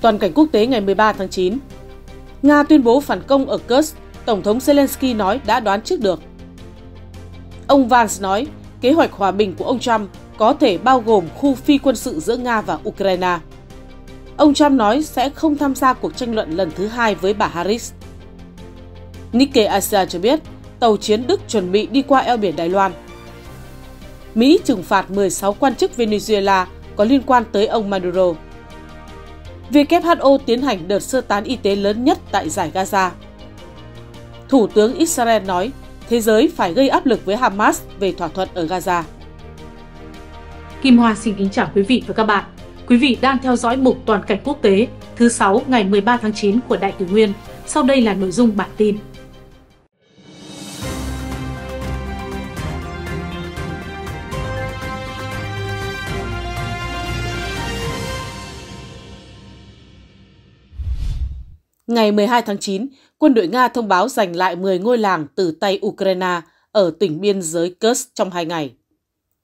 toàn cảnh quốc tế ngày 13 tháng 9. Nga tuyên bố phản công ở Kursk, Tổng thống Zelensky nói đã đoán trước được. Ông Vance nói, kế hoạch hòa bình của ông Trump có thể bao gồm khu phi quân sự giữa Nga và Ukraine. Ông Trump nói sẽ không tham gia cuộc tranh luận lần thứ hai với bà Harris. Nikkei Asia cho biết, tàu chiến Đức chuẩn bị đi qua eo biển Đài Loan. Mỹ trừng phạt 16 quan chức Venezuela có liên quan tới ông Maduro. WHO tiến hành đợt sơ tán y tế lớn nhất tại giải Gaza. Thủ tướng Israel nói thế giới phải gây áp lực với Hamas về thỏa thuận ở Gaza. Kim Hoa xin kính chào quý vị và các bạn. Quý vị đang theo dõi mục Toàn cảnh quốc tế thứ 6 ngày 13 tháng 9 của Đại Tử Nguyên. Sau đây là nội dung bản tin. Ngày 12 tháng 9, quân đội Nga thông báo giành lại 10 ngôi làng từ tay Ukraine ở tỉnh biên giới Kursk trong hai ngày.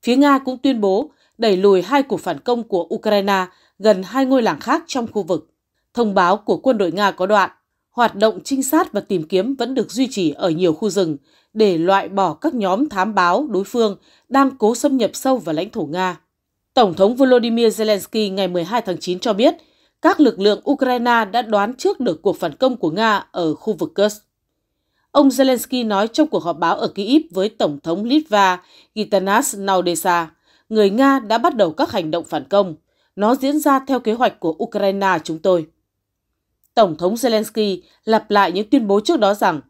Phía Nga cũng tuyên bố đẩy lùi hai cuộc phản công của Ukraine gần hai ngôi làng khác trong khu vực. Thông báo của quân đội Nga có đoạn, hoạt động trinh sát và tìm kiếm vẫn được duy trì ở nhiều khu rừng để loại bỏ các nhóm thám báo đối phương đang cố xâm nhập sâu vào lãnh thổ Nga. Tổng thống Volodymyr Zelensky ngày 12 tháng 9 cho biết các lực lượng Ukraine đã đoán trước được cuộc phản công của Nga ở khu vực Kursk. Ông Zelensky nói trong cuộc họp báo ở Kyiv với Tổng thống Litva Gitanas Naudesa, người Nga đã bắt đầu các hành động phản công. Nó diễn ra theo kế hoạch của Ukraine chúng tôi. Tổng thống Zelensky lặp lại những tuyên bố trước đó rằng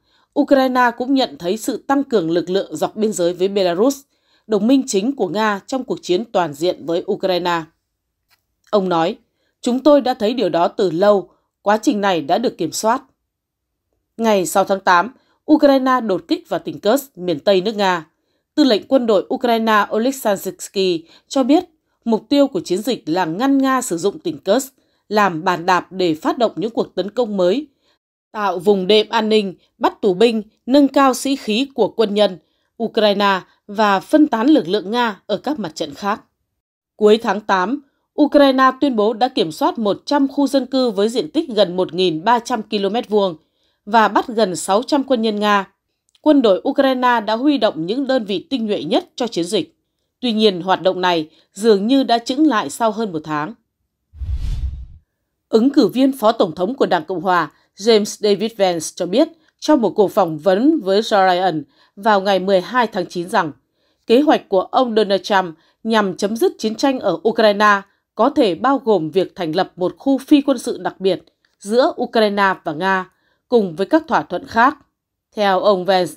Ukraine cũng nhận thấy sự tăng cường lực lượng dọc biên giới với Belarus, đồng minh chính của Nga trong cuộc chiến toàn diện với Ukraine. Ông nói, Chúng tôi đã thấy điều đó từ lâu, quá trình này đã được kiểm soát. Ngày 6 tháng 8, Ukraine đột kích vào tỉnh Kursk, miền Tây nước Nga. Tư lệnh quân đội Ukraine Oleksandrsky cho biết mục tiêu của chiến dịch là ngăn Nga sử dụng tỉnh Kursk làm bàn đạp để phát động những cuộc tấn công mới, tạo vùng đệm an ninh, bắt tù binh, nâng cao sĩ khí của quân nhân Ukraine và phân tán lực lượng Nga ở các mặt trận khác. Cuối tháng 8, Ukraine tuyên bố đã kiểm soát 100 khu dân cư với diện tích gần 1.300 km vuông và bắt gần 600 quân nhân Nga. Quân đội Ukraine đã huy động những đơn vị tinh nhuệ nhất cho chiến dịch. Tuy nhiên, hoạt động này dường như đã chững lại sau hơn một tháng. Ứng cử viên Phó Tổng thống của Đảng Cộng Hòa James David Vance cho biết trong một cuộc phỏng vấn với Joe Ryan vào ngày 12 tháng 9 rằng kế hoạch của ông Donald Trump nhằm chấm dứt chiến tranh ở Ukraine – có thể bao gồm việc thành lập một khu phi quân sự đặc biệt giữa Ukraine và Nga cùng với các thỏa thuận khác. Theo ông Vance,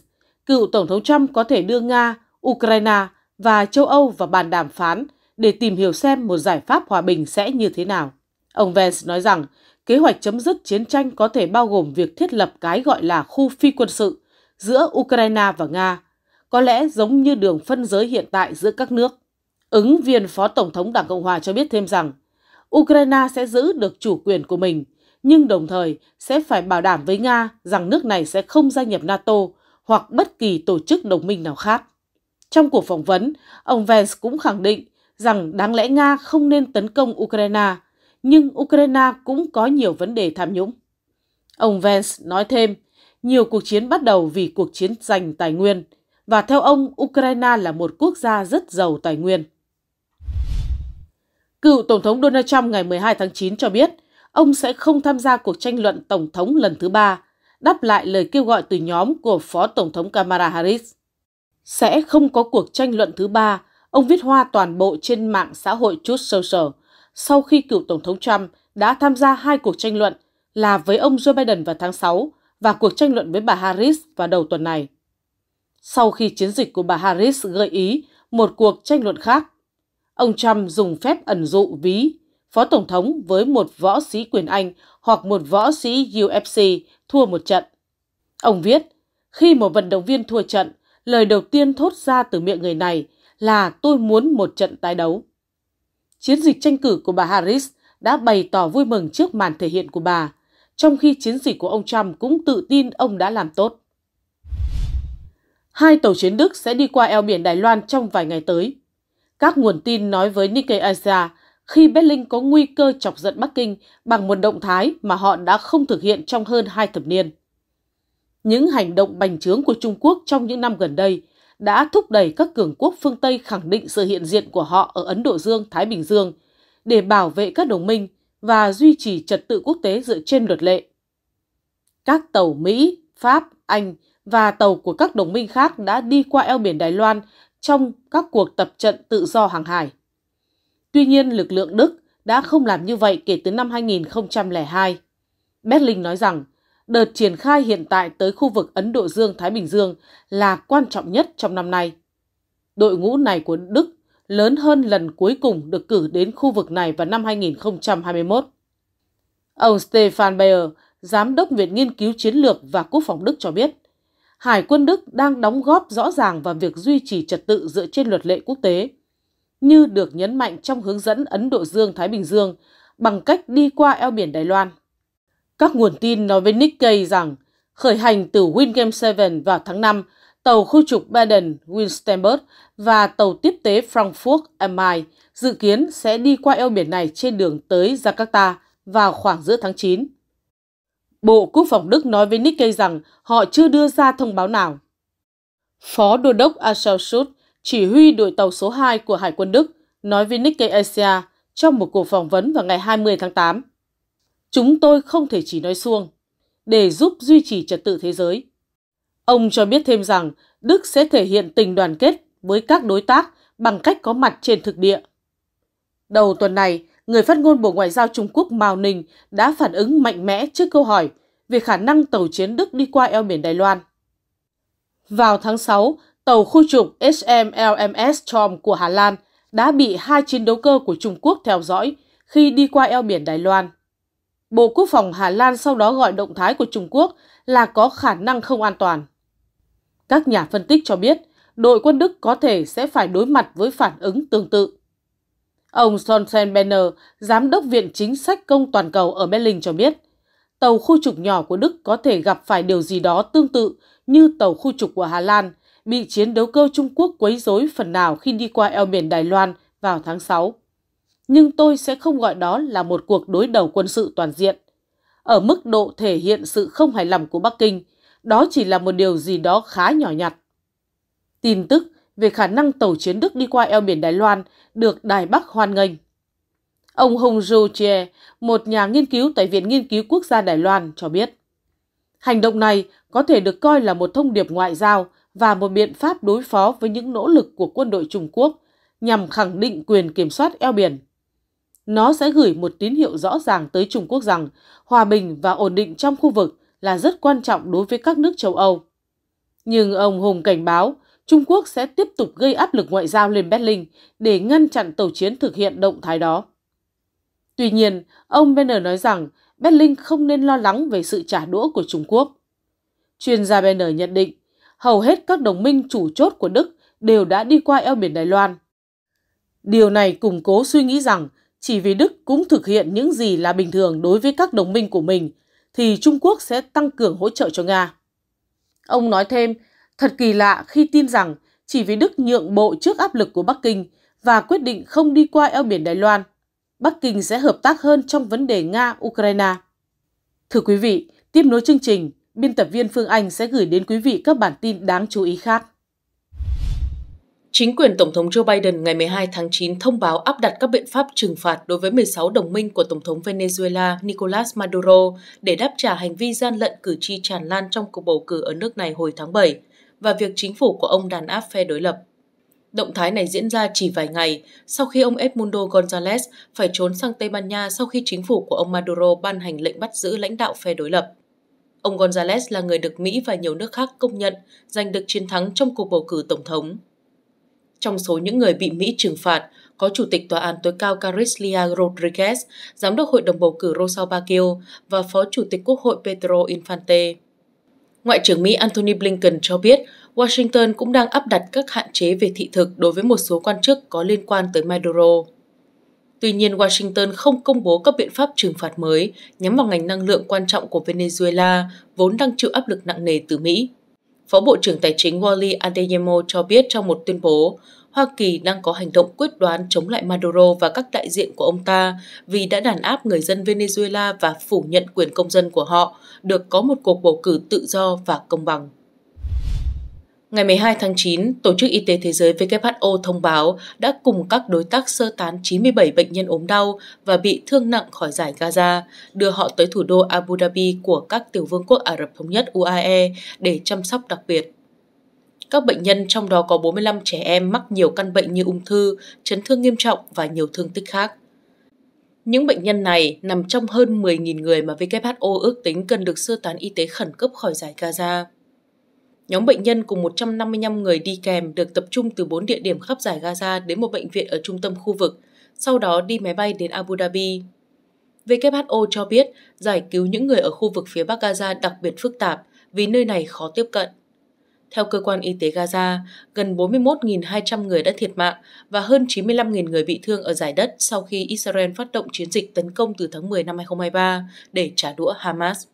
cựu Tổng thống Trump có thể đưa Nga, Ukraine và châu Âu vào bàn đàm phán để tìm hiểu xem một giải pháp hòa bình sẽ như thế nào. Ông Vance nói rằng kế hoạch chấm dứt chiến tranh có thể bao gồm việc thiết lập cái gọi là khu phi quân sự giữa Ukraine và Nga, có lẽ giống như đường phân giới hiện tại giữa các nước. Ứng viên Phó Tổng thống Đảng Cộng Hòa cho biết thêm rằng, Ukraine sẽ giữ được chủ quyền của mình, nhưng đồng thời sẽ phải bảo đảm với Nga rằng nước này sẽ không gia nhập NATO hoặc bất kỳ tổ chức đồng minh nào khác. Trong cuộc phỏng vấn, ông Vance cũng khẳng định rằng đáng lẽ Nga không nên tấn công Ukraine, nhưng Ukraine cũng có nhiều vấn đề tham nhũng. Ông Vance nói thêm, nhiều cuộc chiến bắt đầu vì cuộc chiến giành tài nguyên, và theo ông, Ukraine là một quốc gia rất giàu tài nguyên. Cựu Tổng thống Donald Trump ngày 12 tháng 9 cho biết ông sẽ không tham gia cuộc tranh luận Tổng thống lần thứ ba, đáp lại lời kêu gọi từ nhóm của Phó Tổng thống Kamala Harris. Sẽ không có cuộc tranh luận thứ ba, ông viết hoa toàn bộ trên mạng xã hội Truth Social sau khi cựu Tổng thống Trump đã tham gia hai cuộc tranh luận là với ông Joe Biden vào tháng 6 và cuộc tranh luận với bà Harris vào đầu tuần này. Sau khi chiến dịch của bà Harris gợi ý một cuộc tranh luận khác ông Trump dùng phép ẩn dụ ví phó tổng thống với một võ sĩ quyền Anh hoặc một võ sĩ UFC thua một trận. Ông viết, khi một vận động viên thua trận, lời đầu tiên thốt ra từ miệng người này là tôi muốn một trận tái đấu. Chiến dịch tranh cử của bà Harris đã bày tỏ vui mừng trước màn thể hiện của bà, trong khi chiến dịch của ông Trump cũng tự tin ông đã làm tốt. Hai tàu chiến Đức sẽ đi qua eo biển Đài Loan trong vài ngày tới. Các nguồn tin nói với Nikkei Asia khi Berlin có nguy cơ chọc giận Bắc Kinh bằng một động thái mà họ đã không thực hiện trong hơn hai thập niên. Những hành động bành trướng của Trung Quốc trong những năm gần đây đã thúc đẩy các cường quốc phương Tây khẳng định sự hiện diện của họ ở Ấn Độ Dương, Thái Bình Dương để bảo vệ các đồng minh và duy trì trật tự quốc tế dựa trên luật lệ. Các tàu Mỹ, Pháp, Anh và tàu của các đồng minh khác đã đi qua eo biển Đài Loan trong các cuộc tập trận tự do hàng hải. Tuy nhiên, lực lượng Đức đã không làm như vậy kể từ năm 2002. Berlin nói rằng, đợt triển khai hiện tại tới khu vực Ấn Độ Dương-Thái Bình Dương là quan trọng nhất trong năm nay. Đội ngũ này của Đức lớn hơn lần cuối cùng được cử đến khu vực này vào năm 2021. Ông Stefan Bayer, Giám đốc Viện Nghiên cứu Chiến lược và Quốc phòng Đức cho biết, Hải quân Đức đang đóng góp rõ ràng vào việc duy trì trật tự dựa trên luật lệ quốc tế, như được nhấn mạnh trong hướng dẫn Ấn Độ Dương-Thái Bình Dương bằng cách đi qua eo biển Đài Loan. Các nguồn tin nói với Nikkei rằng khởi hành từ Wingame 7 vào tháng 5, tàu khu trục Baden, Winstenberg và tàu tiếp tế Frankfurt am Main dự kiến sẽ đi qua eo biển này trên đường tới Jakarta vào khoảng giữa tháng 9. Bộ Quốc phòng Đức nói với Nikkei rằng họ chưa đưa ra thông báo nào. Phó Đô đốc Axel Schultz, chỉ huy đội tàu số 2 của Hải quân Đức, nói với Nikkei Asia trong một cuộc phỏng vấn vào ngày 20 tháng 8. Chúng tôi không thể chỉ nói xuông để giúp duy trì trật tự thế giới. Ông cho biết thêm rằng Đức sẽ thể hiện tình đoàn kết với các đối tác bằng cách có mặt trên thực địa. Đầu tuần này, người phát ngôn Bộ Ngoại giao Trung Quốc Mao Ninh đã phản ứng mạnh mẽ trước câu hỏi về khả năng tàu chiến Đức đi qua eo biển Đài Loan. Vào tháng 6, tàu khu trục HMLMS Storm của Hà Lan đã bị hai chiến đấu cơ của Trung Quốc theo dõi khi đi qua eo biển Đài Loan. Bộ Quốc phòng Hà Lan sau đó gọi động thái của Trung Quốc là có khả năng không an toàn. Các nhà phân tích cho biết, đội quân Đức có thể sẽ phải đối mặt với phản ứng tương tự. Ông Sonsen Benner, Giám đốc Viện Chính sách Công Toàn cầu ở Berlin cho biết, tàu khu trục nhỏ của Đức có thể gặp phải điều gì đó tương tự như tàu khu trục của Hà Lan bị chiến đấu cơ Trung Quốc quấy rối phần nào khi đi qua eo biển Đài Loan vào tháng 6. Nhưng tôi sẽ không gọi đó là một cuộc đối đầu quân sự toàn diện. Ở mức độ thể hiện sự không hài lòng của Bắc Kinh, đó chỉ là một điều gì đó khá nhỏ nhặt. Tin tức về khả năng tàu chiến Đức đi qua eo biển Đài Loan được Đài Bắc hoan nghênh. Ông Hong Jo Che, một nhà nghiên cứu tại Viện Nghiên cứu Quốc gia Đài Loan, cho biết hành động này có thể được coi là một thông điệp ngoại giao và một biện pháp đối phó với những nỗ lực của quân đội Trung Quốc nhằm khẳng định quyền kiểm soát eo biển. Nó sẽ gửi một tín hiệu rõ ràng tới Trung Quốc rằng hòa bình và ổn định trong khu vực là rất quan trọng đối với các nước châu Âu. Nhưng ông Hùng cảnh báo Trung Quốc sẽ tiếp tục gây áp lực ngoại giao lên Berlin để ngăn chặn tàu chiến thực hiện động thái đó. Tuy nhiên, ông Benner nói rằng Berlin không nên lo lắng về sự trả đũa của Trung Quốc. Chuyên gia Benner nhận định, hầu hết các đồng minh chủ chốt của Đức đều đã đi qua eo biển Đài Loan. Điều này củng cố suy nghĩ rằng chỉ vì Đức cũng thực hiện những gì là bình thường đối với các đồng minh của mình, thì Trung Quốc sẽ tăng cường hỗ trợ cho Nga. Ông nói thêm Thật kỳ lạ khi tin rằng chỉ vì Đức nhượng bộ trước áp lực của Bắc Kinh và quyết định không đi qua eo biển Đài Loan, Bắc Kinh sẽ hợp tác hơn trong vấn đề Nga-Ukraine. Thưa quý vị, tiếp nối chương trình, biên tập viên Phương Anh sẽ gửi đến quý vị các bản tin đáng chú ý khác. Chính quyền Tổng thống Joe Biden ngày 12 tháng 9 thông báo áp đặt các biện pháp trừng phạt đối với 16 đồng minh của Tổng thống Venezuela Nicolas Maduro để đáp trả hành vi gian lận cử tri tràn lan trong cuộc bầu cử ở nước này hồi tháng 7 và việc chính phủ của ông đàn áp phe đối lập. Động thái này diễn ra chỉ vài ngày sau khi ông Edmundo González phải trốn sang Tây Ban Nha sau khi chính phủ của ông Maduro ban hành lệnh bắt giữ lãnh đạo phe đối lập. Ông González là người được Mỹ và nhiều nước khác công nhận giành được chiến thắng trong cuộc bầu cử tổng thống. Trong số những người bị Mỹ trừng phạt có Chủ tịch Tòa án tối cao Carislia Rodriguez, Giám đốc Hội đồng bầu cử Rosa Baguio và Phó Chủ tịch Quốc hội Pedro Infante. Ngoại trưởng Mỹ Antony Blinken cho biết Washington cũng đang áp đặt các hạn chế về thị thực đối với một số quan chức có liên quan tới Maduro. Tuy nhiên, Washington không công bố các biện pháp trừng phạt mới nhắm vào ngành năng lượng quan trọng của Venezuela, vốn đang chịu áp lực nặng nề từ Mỹ. Phó Bộ trưởng Tài chính Wally Adeyemo cho biết trong một tuyên bố, Hoa Kỳ đang có hành động quyết đoán chống lại Maduro và các đại diện của ông ta vì đã đàn áp người dân Venezuela và phủ nhận quyền công dân của họ được có một cuộc bầu cử tự do và công bằng. Ngày 12 tháng 9, Tổ chức Y tế Thế giới WHO thông báo đã cùng các đối tác sơ tán 97 bệnh nhân ốm đau và bị thương nặng khỏi giải Gaza, đưa họ tới thủ đô Abu Dhabi của các tiểu vương quốc Ả Rập Thống Nhất UAE để chăm sóc đặc biệt. Các bệnh nhân trong đó có 45 trẻ em mắc nhiều căn bệnh như ung thư, chấn thương nghiêm trọng và nhiều thương tích khác. Những bệnh nhân này nằm trong hơn 10.000 người mà WHO ước tính cần được sơ tán y tế khẩn cấp khỏi giải Gaza. Nhóm bệnh nhân cùng 155 người đi kèm được tập trung từ 4 địa điểm khắp giải Gaza đến một bệnh viện ở trung tâm khu vực, sau đó đi máy bay đến Abu Dhabi. WHO cho biết giải cứu những người ở khu vực phía Bắc Gaza đặc biệt phức tạp vì nơi này khó tiếp cận. Theo cơ quan y tế Gaza, gần 41.200 người đã thiệt mạng và hơn 95.000 người bị thương ở giải đất sau khi Israel phát động chiến dịch tấn công từ tháng 10 năm 2023 để trả đũa Hamas.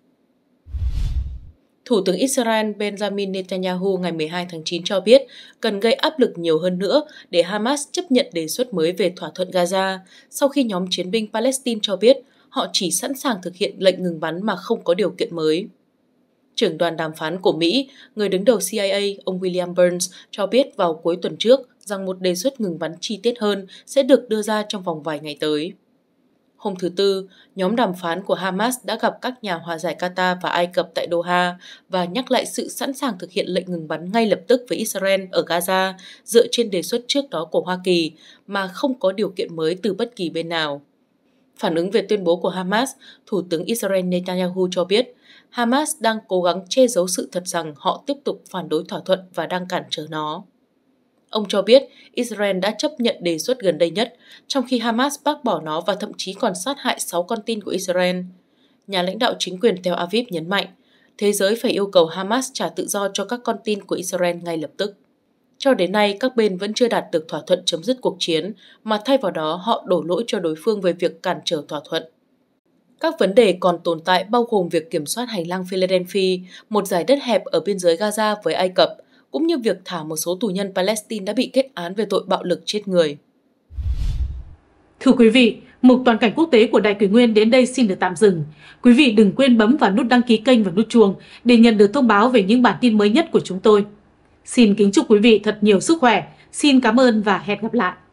Thủ tướng Israel Benjamin Netanyahu ngày 12 tháng 9 cho biết cần gây áp lực nhiều hơn nữa để Hamas chấp nhận đề xuất mới về thỏa thuận Gaza, sau khi nhóm chiến binh Palestine cho biết họ chỉ sẵn sàng thực hiện lệnh ngừng bắn mà không có điều kiện mới trưởng đoàn đàm phán của Mỹ, người đứng đầu CIA ông William Burns cho biết vào cuối tuần trước rằng một đề xuất ngừng bắn chi tiết hơn sẽ được đưa ra trong vòng vài ngày tới. Hôm thứ Tư, nhóm đàm phán của Hamas đã gặp các nhà hòa giải Qatar và Ai Cập tại Doha và nhắc lại sự sẵn sàng thực hiện lệnh ngừng bắn ngay lập tức với Israel ở Gaza dựa trên đề xuất trước đó của Hoa Kỳ mà không có điều kiện mới từ bất kỳ bên nào. Phản ứng về tuyên bố của Hamas, Thủ tướng Israel Netanyahu cho biết Hamas đang cố gắng che giấu sự thật rằng họ tiếp tục phản đối thỏa thuận và đang cản trở nó. Ông cho biết Israel đã chấp nhận đề xuất gần đây nhất, trong khi Hamas bác bỏ nó và thậm chí còn sát hại 6 con tin của Israel. Nhà lãnh đạo chính quyền Tel Aviv nhấn mạnh, thế giới phải yêu cầu Hamas trả tự do cho các con tin của Israel ngay lập tức. Cho đến nay, các bên vẫn chưa đạt được thỏa thuận chấm dứt cuộc chiến, mà thay vào đó họ đổ lỗi cho đối phương về việc cản trở thỏa thuận. Các vấn đề còn tồn tại bao gồm việc kiểm soát hành lang Philadelphia, một giải đất hẹp ở biên giới Gaza với Ai Cập, cũng như việc thả một số tù nhân Palestine đã bị kết án về tội bạo lực chết người. Thưa quý vị, mục toàn cảnh quốc tế của Đại Kỷ Nguyên đến đây xin được tạm dừng. Quý vị đừng quên bấm vào nút đăng ký kênh và nút chuông để nhận được thông báo về những bản tin mới nhất của chúng tôi. Xin kính chúc quý vị thật nhiều sức khỏe. Xin cảm ơn và hẹn gặp lại.